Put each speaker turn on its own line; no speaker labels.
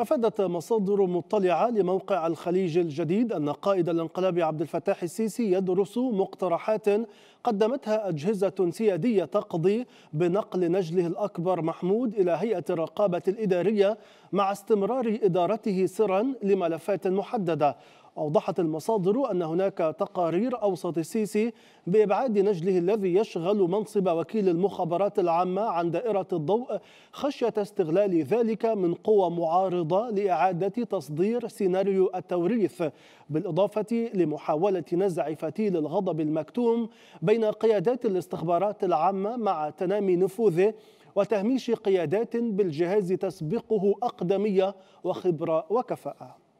أفادت مصادر مطلعة لموقع الخليج الجديد أن قائد الانقلاب عبد الفتاح السيسي يدرس مقترحات قدمتها أجهزة سيادية تقضي بنقل نجله الأكبر محمود إلى هيئة الرقابة الإدارية مع استمرار إدارته سرا لملفات محددة أوضحت المصادر أن هناك تقارير أوصت السيسي بإبعاد نجله الذي يشغل منصب وكيل المخابرات العامة عن دائرة الضوء خشية استغلال ذلك من قوى معارضة لإعادة تصدير سيناريو التوريث بالإضافة لمحاولة نزع فتيل الغضب المكتوم بين قيادات الاستخبارات العامة مع تنامي نفوذه وتهميش قيادات بالجهاز تسبقه أقدمية وخبرة وكفاءة